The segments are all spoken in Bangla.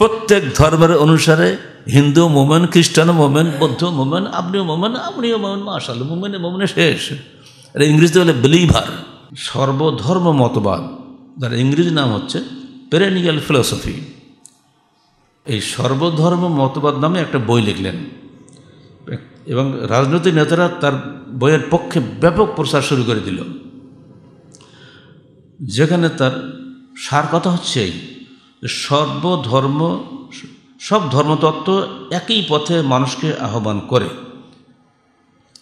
প্রত্যেক ধর্মের অনুসারে হিন্দু মোমেন খ্রিস্টান মোমেন বৌদ্ধ মোমেন আপনিও মোমেন আপনিও মোমেন মাসাল মোমেনে মোমেনে শেষ আর ইংরেজিতে বলে বিলিভার সর্বধর্ম মতবাদ যার ইংরেজি নাম হচ্ছে পেরেনিয়াল ফিলসফি এই সর্বধর্ম মতবাদ নামে একটা বই লিখলেন এবং রাজনৈতিক নেতারা তার বইয়ের পক্ষে ব্যাপক প্রচার শুরু করে দিল যেখানে তার সার কথা হচ্ছে এই সর্বধর্ম সব ধর্মতত্ত্ব একই পথে মানুষকে আহ্বান করে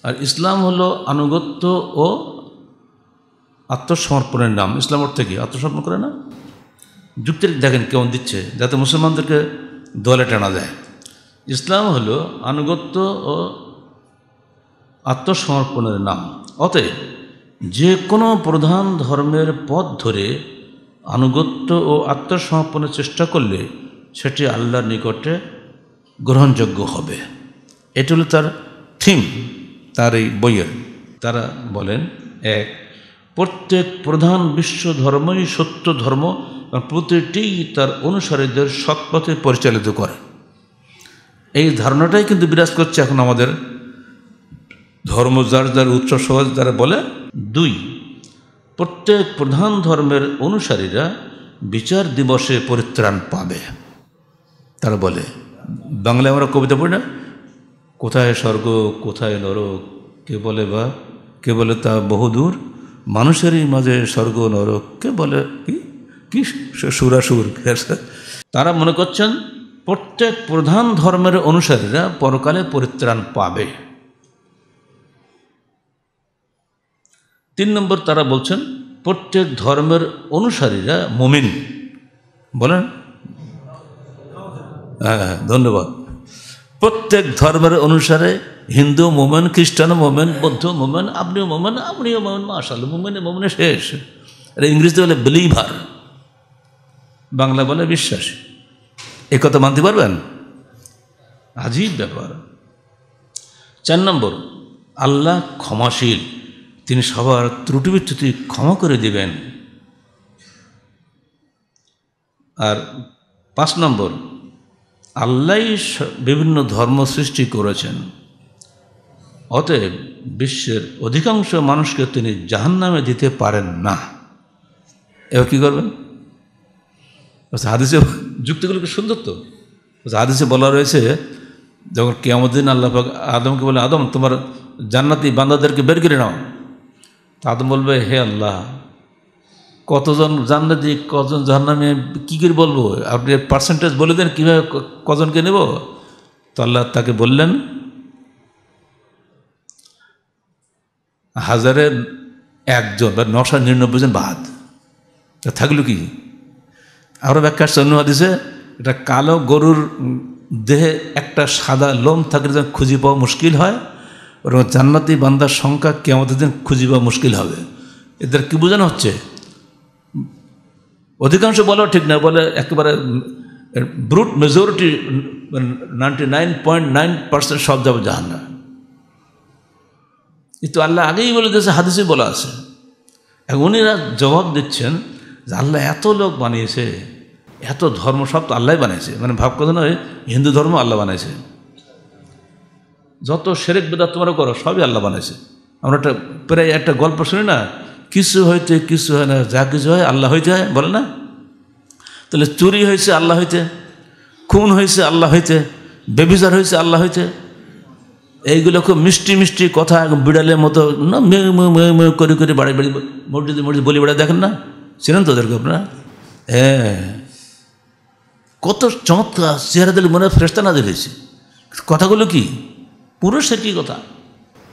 আর ইসলাম হলো আনুগত্য ও আত্মসমর্পণের নাম ইসলাম অর্থে কি আত্মসমর্পণ করে না যুক্তির দেখেন কেমন দিচ্ছে যাতে মুসলমানদেরকে দলে টানা যায় ইসলাম হলো আনুগত্য ও আত্মসমর্পণের নাম অতএব যে কোনো প্রধান ধর্মের পথ ধরে আনুগত্য ও আত্মসমর্পণের চেষ্টা করলে সেটি আল্লাহর নিকটে গ্রহণযোগ্য হবে এটি হলো তার থিম তার এই বইয়ের তারা বলেন এক প্রত্যেক প্রধান বিশ্ব ধর্মই সত্য ধর্ম প্রতিটি তার অনুসারীদের সৎপথে পরিচালিত করে এই ধারণাটাই কিন্তু বিরাজ করছে এখন আমাদের ধর্ম যার যার উচ্চ সহজ যারা বলে দুই প্রত্যেক প্রধান ধর্মের অনুসারীরা বিচার দিবসে পরিত্রাণ পাবে তারা বলে বাংলায় আমরা কবিতা পড়ি না কোথায় স্বর্গ কোথায় নরক কে বলে বা কে বলে তা বহুদূর মানুষেরই মাঝে স্বর্গ নরক কে বলে কি কি সুরাসুর তারা মনে করছেন প্রত্যেক প্রধান ধর্মের অনুসারীরা পরকালে পরিত্রাণ পাবে তিন নম্বর তারা বলছেন প্রত্যেক ধর্মের অনুসারীরা মমিন বলেন হ্যাঁ, হ্যাঁ ধন্যবাদ প্রত্যেক ধর্মের অনুসারে হিন্দু মোমেন খ্রিস্টান মোমেন বৌদ্ধ মোমেন আপনিও মোমেন আপনিও মোমেন মাসাল মোমেনে মোমেনে শেষ আর ইংরেজিতে বলে বিলিভার বাংলা বলে বিশ্বাস এ কথা মানতে পারবেন আজীব ব্যাপার চার নম্বর আল্লাহ ক্ষমাশীল তিনি সবার ত্রুটি বিচ্যুতি ক্ষমা করে দেবেন আর পাঁচ নম্বর আল্লাহ বিভিন্ন ধর্ম সৃষ্টি করেছেন অতএব বিশ্বের অধিকাংশ মানুষকে তিনি জাহান নামে দিতে পারেন না এবার কী করবেন আচ্ছা, হাদিসে যুক্তিগুলোকে সুন্দর তো আচ্ছা, হাদিসে বলা রয়েছে যখন দিন আল্লাহ আদমকে বলে আদম তোমার জান্নাতি বান্দাদেরকে বের করে নাও আদম বলবে হে আল্লাহ কতজন দিক কজন জাহান্নামে কী করে বলবো আপনি পার্সেন্টেজ বলে দেন কীভাবে কজনকে নেব তো আল্লাহ তাকে বললেন হাজারে একজন বা নশো নিরানব্বই জন বাদ থাকলো কি আরও ব্যাখ্যা আসছে দিছে এটা কালো গরুর দেহে একটা সাদা লোম থাকলে যেন খুঁজে পাওয়া মুশকিল হয় এবং জান্নাতি বান্দার সংখ্যা আমাদের দিন খুঁজিবা মুশকিল হবে এদের কি বোঝানো হচ্ছে অধিকাংশ বলাও ঠিক না বলে একেবারে brute majority ninety nine point nine percent সব যাবে জাহান না কিন্তু আল্লাহ আগেই বলে দিয়েছে হাদিসে বলা আছে উনিরা জবাব দিচ্ছেন যে আল্লাহ এত লোক বানিয়েছে এত ধর্ম সব তো আল্লাহ বানিয়েছে মানে ভাব কথা নয় হিন্দু ধর্ম আল্লাহ বানিয়েছে যত সেরেক বেদা তোমরা করো সবই আল্লাহ বানাইছে আমরা একটা প্রায় একটা গল্প শুনি না কিছু হইতে কিছু হয় না যা কিছু হয় আল্লাহ হইতে হয় বলে না তাহলে চুরি হয়েছে আল্লাহ হইতে খুন হয়েছে আল্লাহ হইতে বেবিচার হয়েছে আল্লাহ হইতে এইগুলো খুব মিষ্টি মিষ্টি কথা বিড়ালের মতো না মেয়ে মেয়ে করে করে বাড়ি বাড়ি মসজিদে মসজিদ বলি বেড়া দেখেন না চিনেন তো ওদেরকে আপনারা হ্যাঁ কত চমৎকার চেহারা দিলে মনে হয় ফ্রেস্তা না দিলেছে কথাগুলো কি পুরুষের কী কথা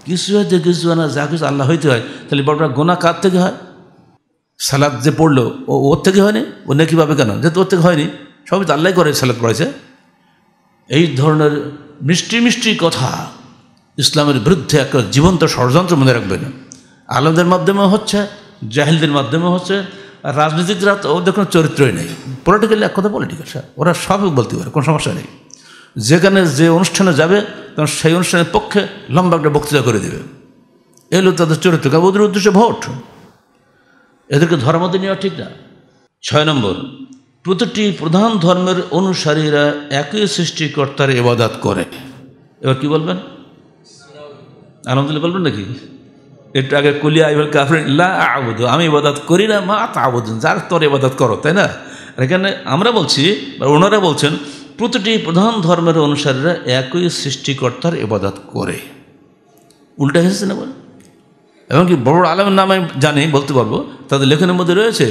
কিছু হয় যে কিছু হয় না যা কিছু আল্লাহ হইতে হয় তাহলে বড় গোনা কার থেকে হয় সালাদ যে পড়লো ও ওর থেকে হয়নি ও নাকি পাবে কেন যেহেতু ওর থেকে হয়নি সবই তো আল্লাহ করে সালাদ পড়েছে এই ধরনের মিষ্টি মিষ্টি কথা ইসলামের বিরুদ্ধে একটা জীবন্ত ষড়যন্ত্র মনে রাখবেন আলমদের মাধ্যমে হচ্ছে জাহিলদের মাধ্যমে হচ্ছে আর রাজনীতিকরা তো ওদের কোনো চরিত্রই নেই পলিটিক্যালি এক কথা পলিটিক্যাল ওরা সবই বলতে পারে কোনো সমস্যা নেই যেখানে যে অনুষ্ঠানে যাবে তখন সেই অনুষ্ঠানের পক্ষে লম্বা একটা বক্তৃতা করে দেবে এগুলো তাদের চরিত্র ওদের উদ্দেশ্যে ভোট এদেরকে ধর্মতে নেওয়া ঠিক না ছয় নম্বর প্রতিটি প্রধান ধর্মের অনুসারীরা একই সৃষ্টিকর্তার এবাদাত করে এবার কি বলবেন আলহামদুলিল্লাহ বলবেন নাকি একটু আগে কলিয়া এবার কাফরিল্লা আবুদ আমি ইবাদত করি না মা তা আবুদ যার তোর ইবাদত করো তাই না এখানে আমরা বলছি বা ওনারা বলছেন প্রতিটি প্রধান ধর্মের অনুসারীরা একই সৃষ্টিকর্তার ইবাদত করে উল্টা এসেছে না বল এমনকি বড় আলমের নাম আমি জানি বলতে পারবো তাদের লেখনের মধ্যে রয়েছে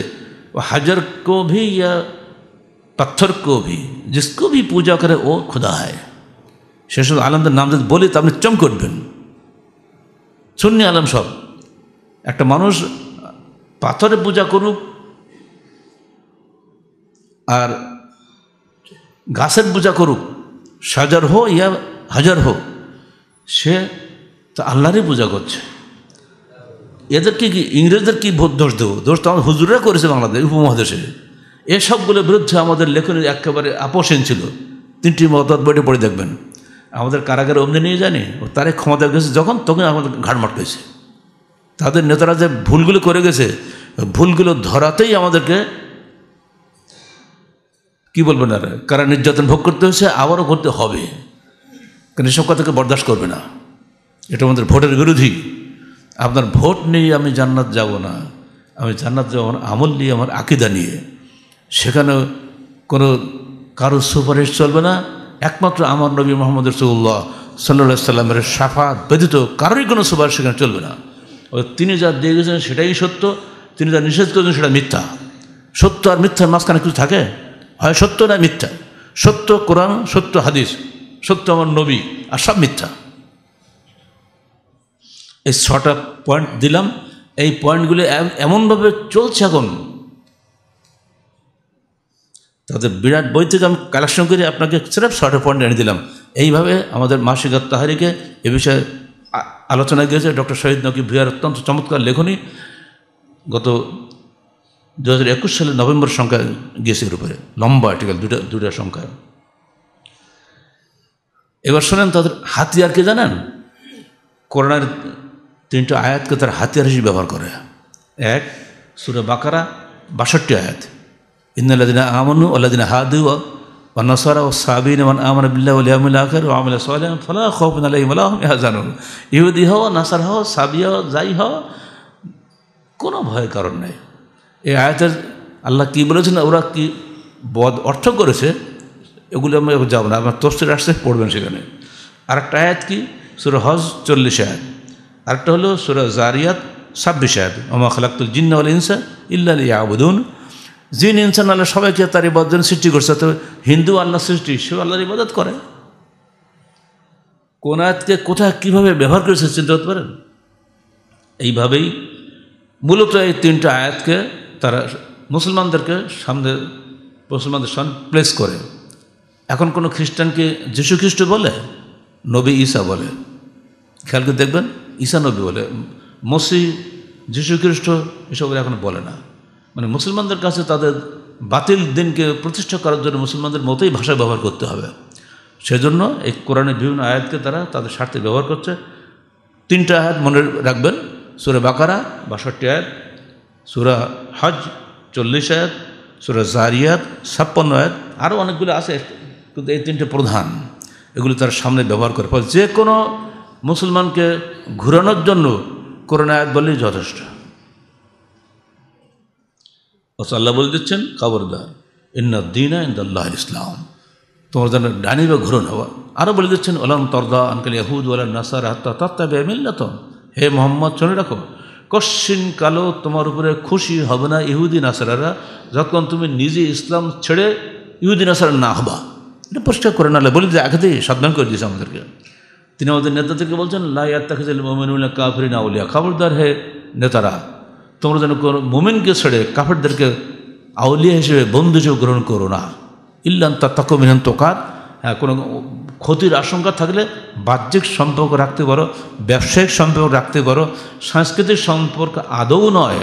হাজার কভি ইয়া পাথর কভি যে কবি পূজা করে ও খোদা হয় সেসব আলমদের নাম যদি বলি তা আপনি চম করবেন সুন্নি আলম সব একটা মানুষ পাথরে পূজা করুক আর গাছের পূজা করুক সাজার হো ইয়া হাজার হো সে তা আল্লাহরই পূজা করছে এদেরকে কি ইংরেজদের কি দোষ দেবো দোষ তো আমার হুজুরা করেছে বাংলাদেশ উপমহাদেশে এসবগুলোর বিরুদ্ধে আমাদের লেখনের একেবারে আপোষণ ছিল তিনটি মতামত বইটি পড়ে দেখবেন আমাদের কারাগারে অমনি নিয়ে জানি ও তারে ক্ষমতা গেছে যখন তখন আমাদের ঘাটমাট গেছে তাদের নেতারা যে ভুলগুলো করে গেছে ভুলগুলো ধরাতেই আমাদেরকে কি বলবেন আর কারা নির্যাতন ভোগ করতে হয়েছে আবারও করতে হবে কারণ এসব কথাকে বরদাস্ত করবে না এটা আমাদের ভোটের বিরোধী আপনার ভোট নিয়ে আমি জান্নাত যাব না আমি জান্নাত যাব আমার আমল নিয়ে আমার আকিদা নিয়ে সেখানে কোনো কারো সুপারিশ চলবে না একমাত্র আমার নবী মোহাম্মদ রসুল্লাহ সাল্লা সাল্লামের সাফা ব্যতীত কারোরই কোনো সুপারিশ সেখানে চলবে না তিনি যা দিয়ে গেছেন সেটাই সত্য তিনি যা নিষেধ করেছেন সেটা মিথ্যা সত্য আর মিথ্যার মাঝখানে কিছু থাকে হয় সত্য না মিথ্যা সত্য কোরআন সত্য হাদিস সত্য আমার নবী আর সব মিথ্যা এই ছটা পয়েন্ট দিলাম এই পয়েন্টগুলি এমনভাবে চলছে এখন তাদের বিরাট বই থেকে আমি কালেকশন করে আপনাকে স্রেফ ছটা পয়েন্ট এনে দিলাম এইভাবে আমাদের মাসিক তাহারিকে এ বিষয়ে আলোচনা গিয়েছে ডক্টর শহীদ নকি ভিয়ার অত্যন্ত চমৎকার লেখনী গত দু হাজার একুশ সালে নভেম্বর সংখ্যা এর উপরে লম্বা আর্টিকেল দুটা দুটা সংখ্যা এবার শোনেন তাদের হাতিয়ারকে জানেন করোনার তিনটা আয়াতকে তার হাতিয়ার হিসেবে ব্যবহার করে এক সুরে বাকারা বাষট্টি আয়াত ইন্দিনা আমনু আল্লাদিনা হাদু অনসারা ও সাবিন মান আমন বিল্লাহ আলিয়ামুল্লাহ আখর ও আমলা সালাম ফলা খোফন আলাইমুল্লাহ এহাজানু ইহুদি হও নাসার সাবি সাবিয়া যাই হও কোনো ভয়ের কারণ নেই এই আয়াতের আল্লাহ কী বলেছেন ওরা কি বদ অর্থ করেছে এগুলো আমি যাবো না আমার তস্তির আসতে পড়বেন সেখানে আরেকটা আয়াত কি সুর হজ চল্লিশ আয়াত আরেকটা হলো সুরা জারিয়াত ছাব্বিশ আয়াত ওমা খালাক্তুল জিন্না আল ইনসা ইল্লা আবুদুন জিন ইনসান আল্লাহ সবাইকে তার ইবাদত সৃষ্টি করছে তো হিন্দু আল্লাহ সৃষ্টি সেও আল্লাহর ইবাদত করে কোন আয়াতকে কোথায় কীভাবে ব্যবহার করেছে চিন্তা করতে পারেন এইভাবেই মূলত এই তিনটা আয়াতকে তারা মুসলমানদেরকে সামনে মুসলমানদের সামনে প্লেস করে এখন কোনো খ্রিস্টানকে যীশু খ্রিস্ট বলে নবী ঈসা বলে খেয়াল করে দেখবেন ঈসা নবী বলে মসি যীশু খ্রিস্ট এসব এখন বলে না মানে মুসলমানদের কাছে তাদের বাতিল দিনকে প্রতিষ্ঠা করার জন্য মুসলমানদের মতোই ভাষা ব্যবহার করতে হবে সেজন্য এই কোরআনের বিভিন্ন আয়াতকে তারা তাদের স্বার্থে ব্যবহার করছে তিনটা আয়াত মনে রাখবেন সুরে বাকারা বাষট্টি আয়াত সুরা হজ চল্লিশ আয়াত সুরা জারিয়াত ছাপ্পান্ন আয়াত আরও অনেকগুলো আছে কিন্তু এই তিনটে প্রধান এগুলি তার সামনে ব্যবহার করে ফলে যে কোনো মুসলমানকে ঘুরানোর জন্য করোনা আয়াত বললেই যথেষ্ট আল্লাহ বলে দিচ্ছেন খবরদার ইন্না দিনা আল্লাহ ইসলাম তোমার যেন ডানি বা ঘুরন হওয়া আরও বলে দিচ্ছেন ওলাম তর্দা আনকাল ইহুদ ওলাম নাসার হাত্তা তত্তা বেমিল্লাতন হে মোহাম্মদ শুনে রাখো কশ্চিন কালো তোমার উপরে খুশি হবে না ইহুদিন আসারারা যখন তুমি নিজে ইসলাম ছেড়ে ইহুদিন আসার না হবা এটা পরিষ্কার করে না বলি যে আগে সাবধান করে দিয়েছে আমাদেরকে তিনি আমাদের থেকে বলছেন লাইয়াত্তাখাজিল মোমিনুল্লাহ না উলিয়া খাবরদার হে নেতারা তোমরা যেন কোনো মোমিনকে ছেড়ে কাফেরদেরকে আউলিয়া হিসেবে বন্ধু গ্রহণ করো না ইল্লান তা তাকমিনান কাত হ্যাঁ, কোনো ক্ষতির আশঙ্কা থাকলে বাহ্যিক সম্পর্ক রাখতে পারো ব্যবসায়িক সম্পর্ক রাখতে পারো সাংস্কৃতিক সম্পর্ক আদৌ নয়